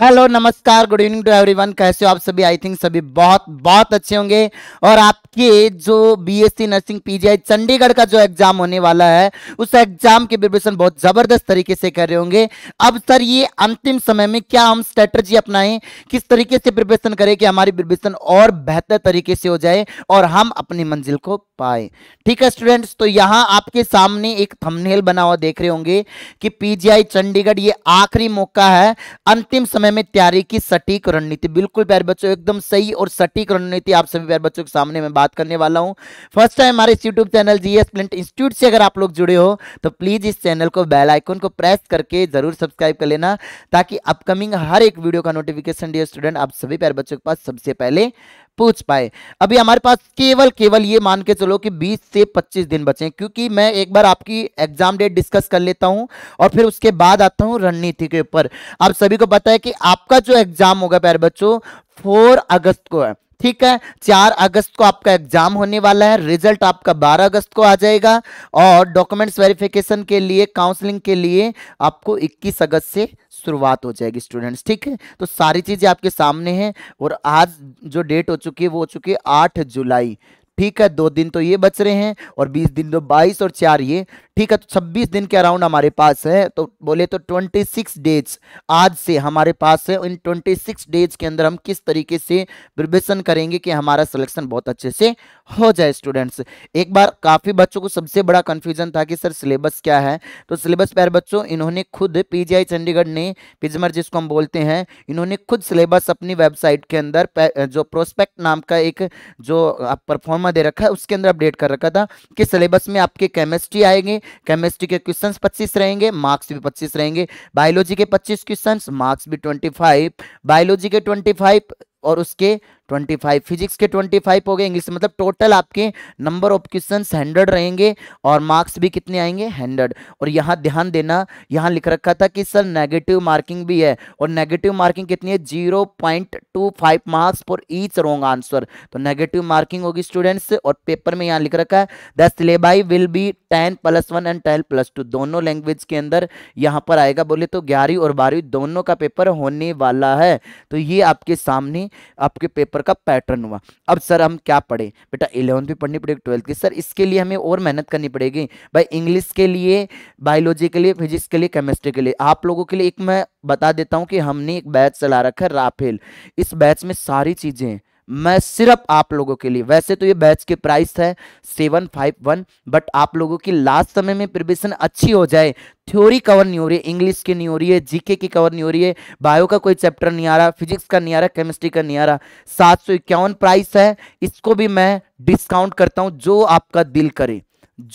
hello नमस्कार good evening to everyone कैसे हो आप सभी आई थिंक सभी बहुत बहुत अच्छे होंगे और आपके जो बीएससी नर्सिंग पीजीआई चंडीगढ़ का जो एग्जाम होने वाला है उस एग्जाम की प्रिपरेशन बहुत जबरदस्त तरीके से कर रहे होंगे अब सर ये अंतिम समय में क्या हम स्ट्रेटर्जी अपनाएं किस तरीके से प्रिपरेशन करें कि हमारी प्रिपरेशन और बेहतर तरीके से हो जाए और हम अपनी मंजिल को पाए ठीक है स्टूडेंट्स तो यहाँ आपके सामने एक थमनेल बना हुआ देख रहे होंगे कि पीजीआई चंडीगढ़ ये आखिरी मौका है अंतिम समय में तैयारी की सटीक रणनीति बिल्कुल प्यारे बच्चों एकदम सही और सटीक रणनीति आप सभी प्यारे बच्चों के सामने मैं बात करने वाला हूँ फर्स्ट टाइम हमारे इस YouTube channel G S planet institute से अगर आप लोग जुड़े हो तो प्लीज इस चैनल को बेल आइकन को प्रेस करके जरूर सब्सक्राइब कर लेना ताकि अपकमिंग हर एक वीडियो का नोटिफिकेशन डी स्टूडेंट आप सभी प्यारे बच्चों के पास सबसे पहले पूछ पाए अभी हमारे पास केवल केवल ये मान के चलो कि 20 से 25 दिन बचे क्योंकि मैं एक बार आपकी एग्जाम डेट डिस्कस कर लेता हूं और फिर उसके बाद आता हूं रणनीति के ऊपर आप सभी को पता है कि आपका जो एग्जाम होगा प्यारे बच्चों 4 अगस्त को है ठीक है चार अगस्त को आपका एग्जाम होने वाला है रिजल्ट आपका बारह अगस्त को आ जाएगा और डॉक्यूमेंट्स वेरिफिकेशन के लिए काउंसलिंग के लिए आपको इक्कीस अगस्त से शुरुआत हो जाएगी स्टूडेंट्स ठीक है तो सारी चीज़ें आपके सामने हैं और आज जो डेट हो चुकी है वो हो चुकी है आठ जुलाई ठीक है दो दिन तो ये बच रहे हैं और बीस दिन दो तो बाईस और चार ये ठीक है तो छब्बीस दिन के अराउंड हमारे पास है तो बोले तो ट्वेंटी सिक्स डेज आज से हमारे पास है इन ट्वेंटी सिक्स डेज के अंदर हम किस तरीके से प्रिपरेशन करेंगे कि हमारा सिलेक्शन बहुत अच्छे से हो जाए स्टूडेंट्स एक बार काफ़ी बच्चों को सबसे बड़ा कन्फ्यूजन था कि सर सिलेबस क्या है तो सिलेबस प्यार बच्चों इन्होंने खुद पी चंडीगढ़ ने पिजमर जिसको हम बोलते हैं इन्होंने खुद सिलेबस अपनी वेबसाइट के अंदर जो प्रोस्पेक्ट नाम का एक जो परफॉर्मा दे रखा है उसके अंदर अपडेट कर रखा था कि सिलेबस में आपके केमिस्ट्री आएंगे केमिस्ट्री के क्वेश्चंस पच्चीस रहेंगे मार्क्स भी पच्चीस रहेंगे बायोलॉजी के पच्चीस क्वेश्चंस मार्क्स भी ट्वेंटी फाइव बायोलॉजी के ट्वेंटी फाइव और उसके ट्वेंटी फाइव फिजिक्स के ट्वेंटी फाइव हो गए इंग्लिश मतलब टोटल आपके नंबर ऑफ क्वेश्चन हंड्रेड रहेंगे और मार्क्स भी कितने आएंगे हंड्रेड और यहाँ ध्यान देना यहाँ लिख रखा था कि सर नेगेटिव मार्किंग भी है और नेगेटिव मार्किंग कितनी है zero point two five marks for each wrong answer तो नेगेटिव मार्किंग होगी स्टूडेंट्स और पेपर में यहाँ लिख रखा है the syllabi will be ten plus one and ten plus two दोनों लैंग्वेज के अंदर यहाँ पर आएगा बोले तो ग्यारहवीं और बारहवीं दोनों का पेपर होने वाला है तो ये आपके सामने आपके पेपर पेपर का पैटर्न हुआ अब सर हम क्या पढ़े बेटा इलेवंथ भी पढ़नी पड़ेगी ट्वेल्थ की सर इसके लिए हमें और मेहनत करनी पड़ेगी भाई इंग्लिश के लिए बायोलॉजी के लिए फिजिक्स के लिए केमिस्ट्री के लिए आप लोगों के लिए एक मैं बता देता हूँ कि हमने एक बैच चला रखा है राफेल इस बैच में सारी चीज़ें मैं सिर्फ आप लोगों के लिए वैसे तो ये बैच के प्राइस है सेवन फाइव वन बट आप लोगों की लास्ट समय में प्रिपरेशन अच्छी हो जाए थ्योरी कवर नहीं हो रही है इंग्लिश की नहीं हो रही है जीके की कवर नहीं हो रही है बायो का कोई चैप्टर नहीं आ रहा फिजिक्स का नहीं आ रहा केमिस्ट्री का नहीं आ रहा सात सौ इक्यावन प्राइस है इसको भी मैं डिस्काउंट करता हूँ जो आपका दिल करे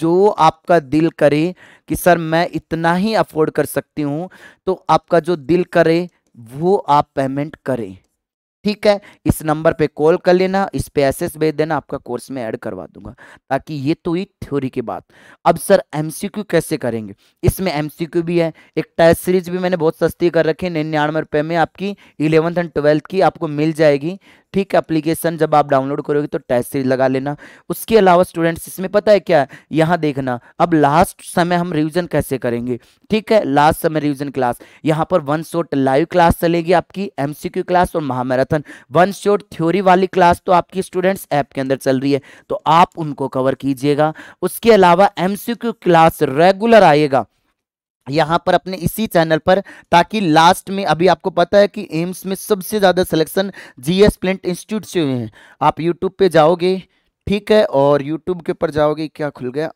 जो आपका दिल करे कि सर मैं इतना ही अफोर्ड कर सकती हूँ तो आपका जो दिल करे वो आप पेमेंट करें ठीक है इस नंबर पे कॉल कर लेना इस पे एस भेज देना आपका कोर्स में ऐड करवा दूंगा ताकि ये तो ही थ्योरी की बात अब सर एमसीक्यू कैसे करेंगे इसमें एमसीक्यू भी है एक टेस्ट सीरीज भी मैंने बहुत सस्ती कर रखी है निन्यानवे रुपये में आपकी इलेवंथ एंड ट्वेल्थ की आपको मिल जाएगी ठीक है अप्लीकेशन जब आप डाउनलोड करोगे तो टेस्ट सीरीज लगा लेना उसके अलावा स्टूडेंट्स इसमें पता है क्या है यहाँ देखना अब लास्ट समय हम रिविजन कैसे करेंगे ठीक है लास्ट समय रिविजन क्लास यहाँ पर वन शॉट लाइव क्लास चलेगी आपकी एम क्लास और महामैराथन वन शॉट थ्योरी वाली क्लास तो आपकी स्टूडेंट्स ऐप के अंदर चल रही है तो आप उनको कवर कीजिएगा उसके अलावा एम क्लास रेगुलर आएगा यहाँ पर अपने इसी चैनल पर ताकि लास्ट में अभी आपको पता है कि एम्स में सबसे ज़्यादा सिलेक्शन जीएस प्लेंट इंस्टीट्यूट से हुए हैं आप यूट्यूब पे जाओगे ठीक है और यूट्यूब के ऊपर जाओगे क्या खुल गया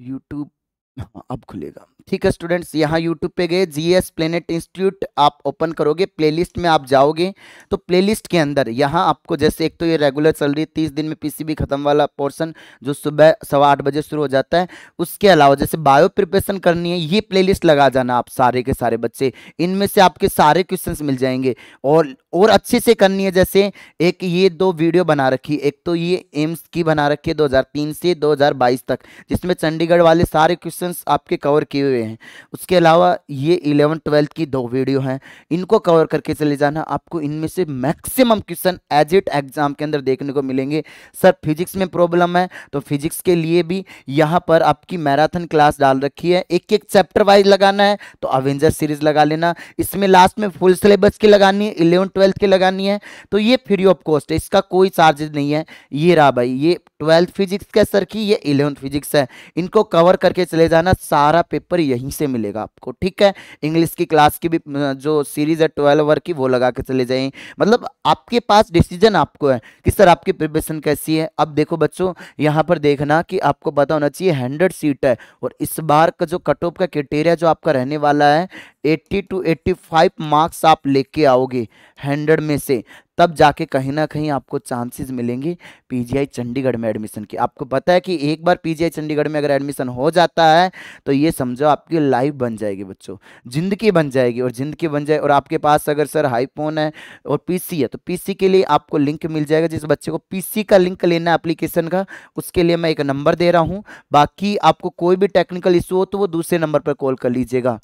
यूट्यूब हाँ, अब खुलेगा ठीक है स्टूडेंट्स यहाँ यूट्यूब पे गए जी एस प्लेनेट इंस्टीट्यूट आप ओपन करोगे प्लेलिस्ट में आप जाओगे तो प्लेलिस्ट के अंदर यहाँ आपको जैसे एक तो ये रेगुलर चल रही है तीस दिन में पीसीबी खत्म वाला पोर्सन जो सुबह सवा आठ बजे शुरू हो जाता है उसके अलावा जैसे बायो प्रिपरेशन करनी है ये प्ले लगा जाना आप सारे के सारे बच्चे इनमें से आपके सारे क्वेश्चन मिल जाएंगे और और अच्छे से करनी है जैसे एक ये दो वीडियो बना रखी एक तो ये एम्स की बना रखी है 2003 से दो तक जिसमें चंडीगढ़ वाले सारे क्वेश्चन आपके कवर किए हुए रहे हैं उसके अलावा ये इलेवन ट्वेल्थ की दो वीडियो हैं इनको कवर करके चले जाना आपको इनमें से maximum question as it exam के अंदर देखने को मिलेंगे सर फिजिक्स में प्रॉब्लम है तो फिजिक्स के लिए भी यहाँ पर आपकी मैराथन क्लास डाल रखी है एक एक चैप्टर वाइज लगाना है तो अवेंजर सीरीज लगा लेना इसमें लास्ट में फुल सिलेबस की लगानी है इलेवन ट्वेल्थ की लगानी है तो ये फ्री ऑफ कॉस्ट है इसका कोई चार्जेज नहीं है ये रहा भाई ये ट्वेल्थ फिजिक्स का सर की ये इलेवंथ फिजिक्स है इनको कवर करके चले जाना सारा पेपर नंबर यहीं से मिलेगा आपको ठीक है इंग्लिश की क्लास की भी जो सीरीज है ट्वेल्व वर्क की वो लगा के चले जाएं मतलब आपके पास डिसीजन आपको है कि सर आपकी प्रिपरेशन कैसी है अब देखो बच्चों यहाँ पर देखना कि आपको पता होना चाहिए हंड्रेड सीट है और इस बार का जो कट ऑफ का क्रिटेरिया जो आपका रहने वाला है eighty two eighty five marks आप लेके आओगे हंड्रेड में से तब जाके कहीं ना कहीं आपको चांसेस मिलेंगे पीजीआई चंडीगढ़ में एडमिशन की आपको पता है कि एक बार पीजीआई चंडीगढ़ में अगर एडमिशन हो जाता है तो ये समझो आपकी लाइफ बन जाएगी बच्चों ज़िंदगी बन जाएगी और ज़िंदगी बन जाए और आपके पास अगर सर हाईफोन है और पी है तो पी के लिए आपको लिंक मिल जाएगा जिस बच्चे को पी का लिंक लेना है अप्लीकेशन का उसके लिए मैं एक नंबर दे रहा हूँ बाकी आपको कोई भी टेक्निकल इशू हो तो वो दूसरे नंबर पर कॉल कर लीजिएगा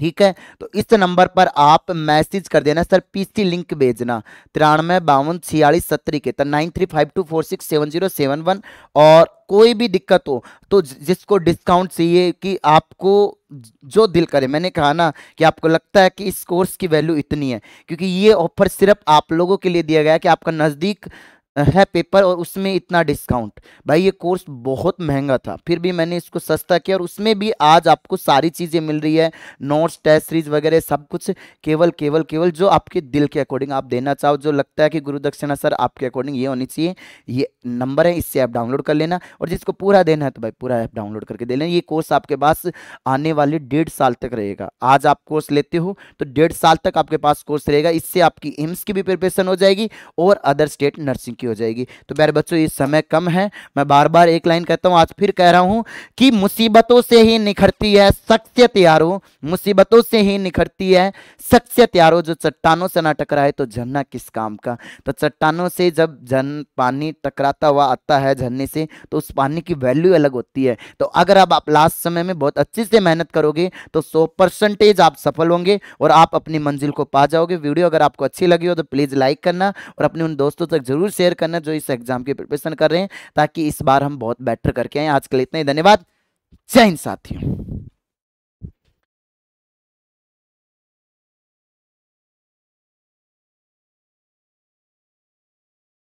ठीक है तो इस नंबर पर आप मैसेज कर देना सर पीसी लिंक भेजना तिरानवे बावन छियालीस सत्तर इकहत्तर तो nine three five two four six seven zero seven one और कोई भी दिक्कत हो तो जिसको डिस्काउंट चाहिए कि आपको जो दिल करे मैंने कहा ना कि आपको लगता है कि इस कोर्स की वैल्यू इतनी है क्योंकि ये ऑफर सिर्फ आप लोगों के लिए दिया गया है कि आपका नज़दीक है पेपर और उसमें इतना डिस्काउंट भाई ये कोर्स बहुत महंगा था फिर भी मैंने इसको सस्ता किया और उसमें भी आज आपको सारी चीज़ें मिल रही है नोट्स टेस्ट सीरीज वगैरह सब कुछ केवल केवल केवल जो आपके दिल के अकॉर्डिंग आप देना चाहो जो लगता है कि गुरु दक्षिणा सर आपके अकॉर्डिंग ये होनी चाहिए ये नंबर है इससे ऐप डाउनलोड कर लेना और जिसको पूरा देना है तो भाई पूरा ऐप डाउनलोड करके दे लेना ये कोर्स आपके पास आने वाले डेढ़ साल तक रहेगा आज आप कोर्स लेते हो तो डेढ़ साल तक आपके पास कोर्स रहेगा इससे आपकी एम्स की भी प्रिपरेशन हो जाएगी और अदर स्टेट नर्सिंग की हो जाएगी तो प्यारे बच्चों इस समय कम है मैं बार बार एक लाइन कहता हूँ आज फिर कह रहा हूँ कि मुसीबतों से ही निखरती है शख्सियत त्यारो मुसीबतों से ही निखरती है शख्सियत त्यारो जो चट्टानों से ना टकराए तो झरना किस काम का तो चट्टानों से जब झन पानी टकराता हुआ आता है झरने से तो उस पानी की वैल्यू अलग होती है तो अगर अब आप लास्ट समय में बहुत अच्छे से मेहनत करोगे तो सौ परसेंटेज आप सफल होंगे और आप अपनी मंजिल को पा जाओगे वीडियो अगर आपको अच्छी लगी हो तो प्लीज़ लाइक करना और अपने उन दोस्तों तक जरूर शेयर शेयर करना जो इस एग्जाम की प्रिपरेशन कर रहे हैं ताकि इस बार हम बहुत बेटर करके आए आज के लिए इतना ही धन्यवाद जय हिंद साथियों